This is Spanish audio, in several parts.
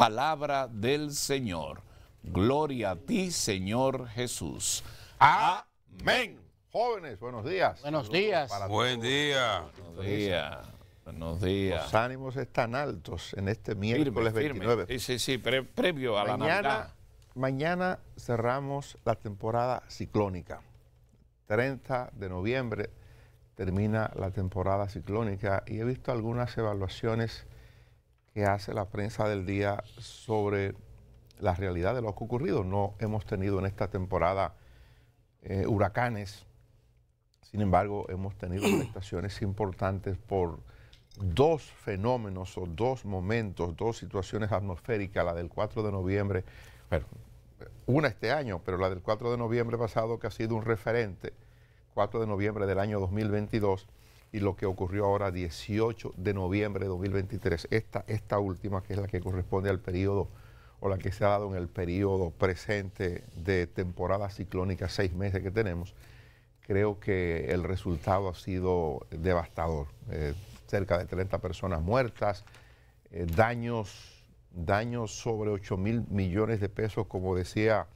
palabra del Señor. Gloria a ti, Señor Jesús. Amén. Jóvenes, buenos días. Buenos días. Buen día. Buenos días. Buenos días. Los ánimos están altos en este miércoles 29. Sí, sí, sí, previo a la mañana. Mañana cerramos la temporada ciclónica. 30 de noviembre termina la temporada ciclónica y he visto algunas evaluaciones que hace la prensa del día sobre la realidad de lo que ha ocurrido. No hemos tenido en esta temporada eh, huracanes, sin embargo hemos tenido afectaciones importantes por dos fenómenos o dos momentos, dos situaciones atmosféricas, la del 4 de noviembre, bueno, una este año, pero la del 4 de noviembre pasado que ha sido un referente, 4 de noviembre del año 2022 y lo que ocurrió ahora 18 de noviembre de 2023. Esta, esta última, que es la que corresponde al periodo o la que se ha dado en el periodo presente de temporada ciclónica, seis meses que tenemos, creo que el resultado ha sido devastador. Eh, cerca de 30 personas muertas, eh, daños, daños sobre 8 mil millones de pesos, como decía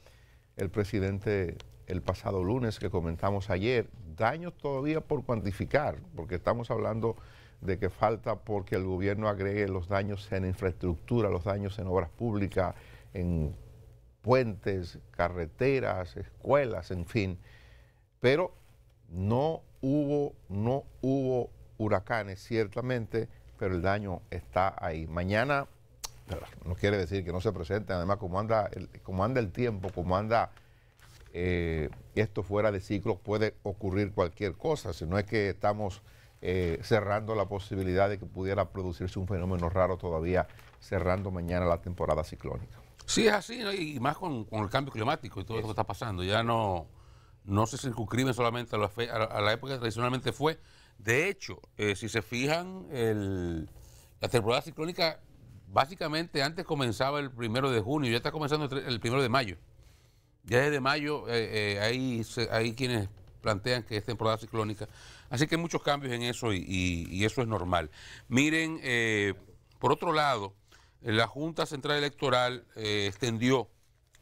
el presidente el pasado lunes que comentamos ayer, daños todavía por cuantificar, porque estamos hablando de que falta porque el gobierno agregue los daños en infraestructura, los daños en obras públicas, en puentes, carreteras, escuelas, en fin. Pero no hubo, no hubo huracanes, ciertamente, pero el daño está ahí. Mañana, no quiere decir que no se presenten, además como anda el, como anda el tiempo, como anda eh, esto fuera de ciclo puede ocurrir cualquier cosa, si no es que estamos eh, cerrando la posibilidad de que pudiera producirse un fenómeno raro todavía cerrando mañana la temporada ciclónica. Sí, es así, y más con, el cambio climático y todo lo que está pasando. Ya no, no se circunscribe solamente a la, época que tradicionalmente fue. De hecho, eh, si se fijan, la temporada ciclónica básicamente antes comenzaba el primero de junio, ya está comenzando el primero de mayo. Ya desde mayo hay, eh, eh, quienes plantean que es temporada ciclónica. Así que hay muchos cambios en eso y, eso es normal. Miren, eh, por otro lado, la Junta Central Electoral extendió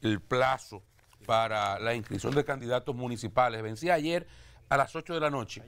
el plazo para la inscripción de candidatos municipales. Vencía ayer a las 8 de la noche,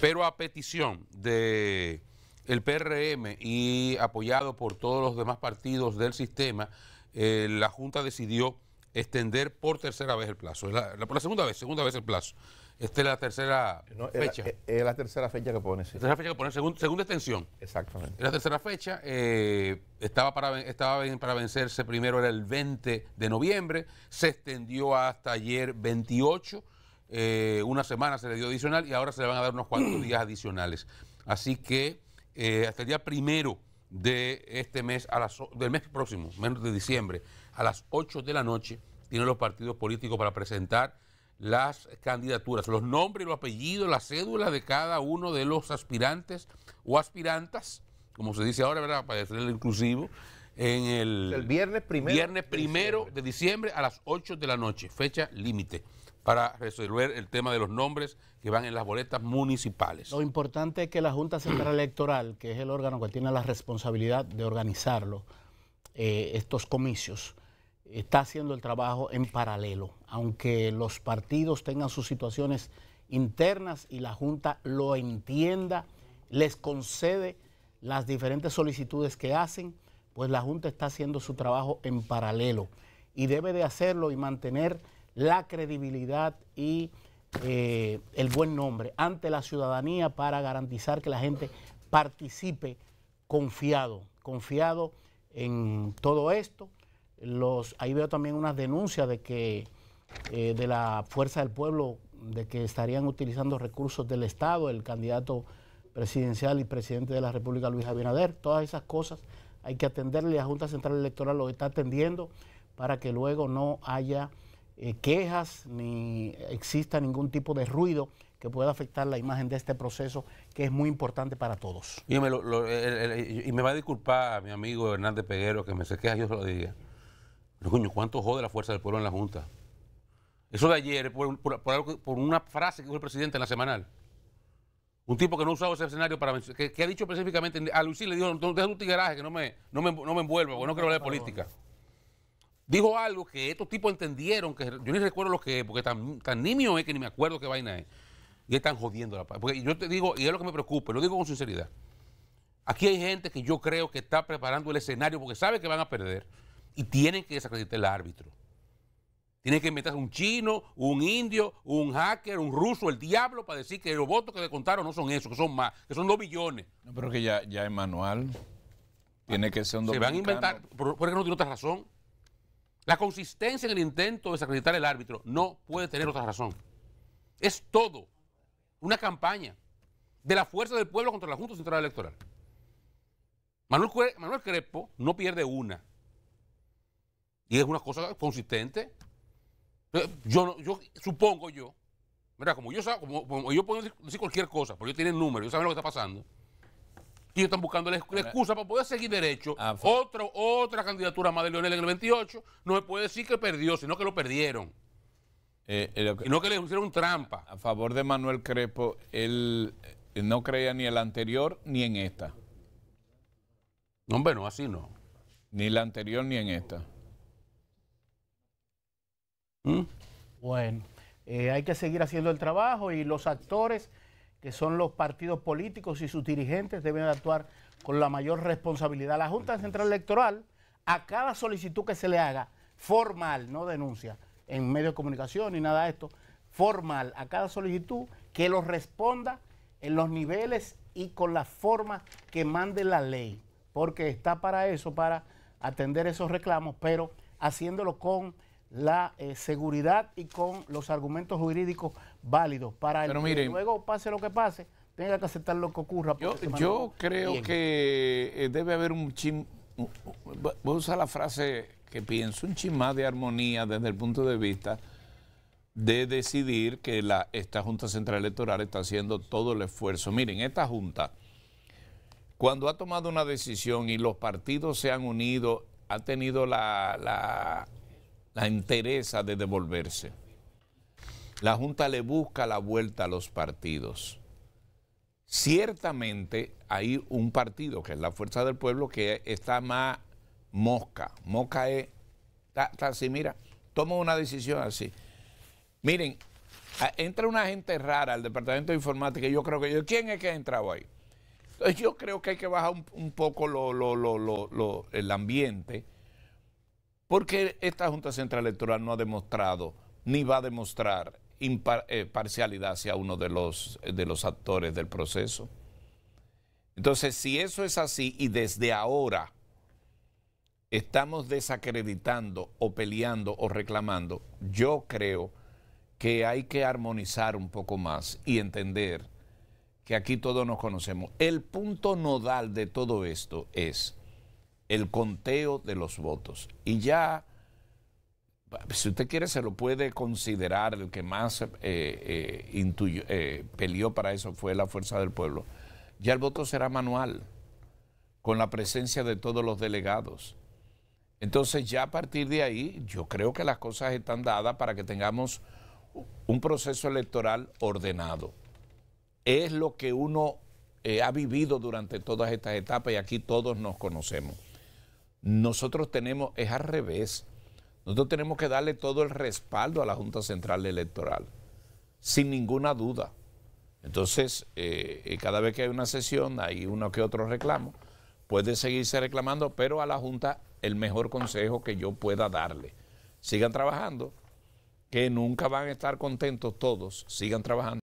pero a petición de PRM y apoyado por todos los demás partidos del sistema, la Junta decidió extender por tercera vez el plazo. por la segunda vez, segunda vez el plazo. Esta es la tercera fecha. Es la, tercera fecha que pone, fecha que segunda extensión. Exactamente. la tercera fecha. Eh, estaba, para, estaba para vencerse primero, era el 20 de noviembre. Se extendió hasta ayer 28. Eh, una semana se le dio adicional y ahora se le van a dar unos cuantos días adicionales. Así que eh, hasta el día primero de este mes, a del mes próximo, menos de diciembre, a las 8 de la noche, tienen los partidos políticos para presentar las candidaturas, los nombres, los apellidos, la cédula de cada uno de los aspirantes o aspirantas, como se dice ahora, Para ser inclusivo, en el, viernes primero, viernes primero de diciembre. de diciembre a las 8 de la noche, fecha límite para resolver el tema de los nombres que van en las boletas municipales. Lo importante es que la Junta Central Electoral, que es el órgano que tiene la responsabilidad de organizarlo, eh, estos comicios, está haciendo el trabajo en paralelo, aunque los partidos tengan sus situaciones internas y la Junta lo entienda, les concede las diferentes solicitudes que hacen, pues la Junta está haciendo su trabajo en paralelo y debe de hacerlo y mantener la credibilidad y eh, el buen nombre ante la ciudadanía para garantizar que la gente participe confiado, confiado en todo esto. Los, ahí veo también unas denuncias de que eh, de la fuerza del pueblo de que estarían utilizando recursos del Estado, el candidato presidencial y presidente de la República, Luis Abinader. Todas esas cosas hay que atenderle. La Junta Central Electoral lo está atendiendo para que luego no haya eh, quejas ni exista ningún tipo de ruido que pueda afectar la imagen de este proceso que es muy importante para todos. Y me, va a disculpar mi amigo Hernández Peguero que me se queja, yo se lo diga. Pero coño, ¿cuánto jode la fuerza del pueblo en la Junta? Eso de ayer, por, una frase que dijo el presidente en la semanal. Un tipo que no usaba ese escenario para que, ha dicho específicamente, a Luis le dijo, no, deja un tigreaje que no me, no me, no me envuelva, porque no quiero hablar de política dijo algo que estos tipos entendieron, que yo ni recuerdo lo que es, porque tan, tan nimio es que ni me acuerdo qué vaina es. Y están jodiendo la paz. Porque yo te digo, y es lo que me preocupa, lo digo con sinceridad. Aquí hay gente que yo creo que está preparando el escenario porque sabe que van a perder y tienen que desacreditar al árbitro. Tienen que meterse un chino, un indio, un hacker, un ruso, el diablo, para decir que los votos que le contaron no son esos, que son más, que son dos millones No, pero que ya, ya es manual. Tiene que ser un dominicano. Se van a inventar, porque no tiene otra razón. La consistencia en el intento de desacreditar al árbitro no puede tener otra razón. Es todo una campaña de la fuerza del pueblo contra la Junta Central Electoral. Manuel, Manuel Crespo no pierde una. Y es una cosa consistente. Yo, yo supongo yo, Como yo, yo puedo decir cualquier cosa, porque tengo el número, yo sé lo que está pasando y están buscando la, excusa para poder seguir derecho. otra ah, Otro, otra candidatura más de Leonel en el 28. No se puede decir que perdió, sino que lo perdieron. Eh, eh, y no que le pusieron trampa. A favor de Manuel Crepo, él eh, no creía ni en la anterior ni en esta. hombre, no, así no. Ni la anterior ni en esta. ¿Mm? Bueno, hay que seguir haciendo el trabajo y los actores que son los partidos políticos y sus dirigentes deben actuar con la mayor responsabilidad. La Junta Central Electoral, a cada solicitud que se le haga, formal, no denuncia, en medios de comunicación ni nada de esto, formal, a cada solicitud, que lo responda en los niveles y con la forma que mande la ley, porque está para eso, para atender esos reclamos, pero haciéndolo con la eh, seguridad y con los argumentos jurídicos válidos para el que luego pase lo que pase, tenga que aceptar lo que ocurra. Yo, creo que eh, debe haber un chin, voy a usar la frase que pienso, un chin más de armonía desde el punto de vista de decidir que la, esta Junta Central Electoral está haciendo todo el esfuerzo. Miren, esta Junta, cuando ha tomado una decisión y los partidos se han unido, ha tenido la la interesa de devolverse. La Junta le busca la vuelta a los partidos. Ciertamente hay un partido, que es la Fuerza del Pueblo, que está más mosca. Mosca es, está, así, mira, toma una decisión así. Miren, entra una gente rara al Departamento de Informática yo creo que yo, ¿quién es que ha entrado ahí? Entonces yo creo que hay que bajar un, poco lo, lo, lo, el ambiente porque esta Junta Central Electoral no ha demostrado ni va a demostrar eh, parcialidad hacia uno de los, de los actores del proceso. Entonces, si eso es así y desde ahora estamos desacreditando o peleando o reclamando, yo creo que hay que armonizar un poco más y entender que aquí todos nos conocemos. El punto nodal de todo esto es el conteo de los votos. Y ya, si usted quiere, se lo puede considerar, el que más eh, eh, eh, peleó para eso fue la Fuerza del Pueblo. Ya el voto será manual, con la presencia de todos los delegados. Entonces ya a partir de ahí yo creo que las cosas están dadas para que tengamos un proceso electoral ordenado. Es lo que uno ha vivido durante todas estas etapas y aquí todos nos conocemos. Nosotros tenemos, es al revés. Nosotros tenemos que darle todo el respaldo a la Junta Central Electoral, sin ninguna duda. Entonces, eh, eh, cada vez que hay una sesión, hay uno que otro reclamo, puede seguirse reclamando, pero a la Junta el mejor consejo que yo pueda darle. Sigan trabajando, que nunca van a estar contentos todos, sigan trabajando.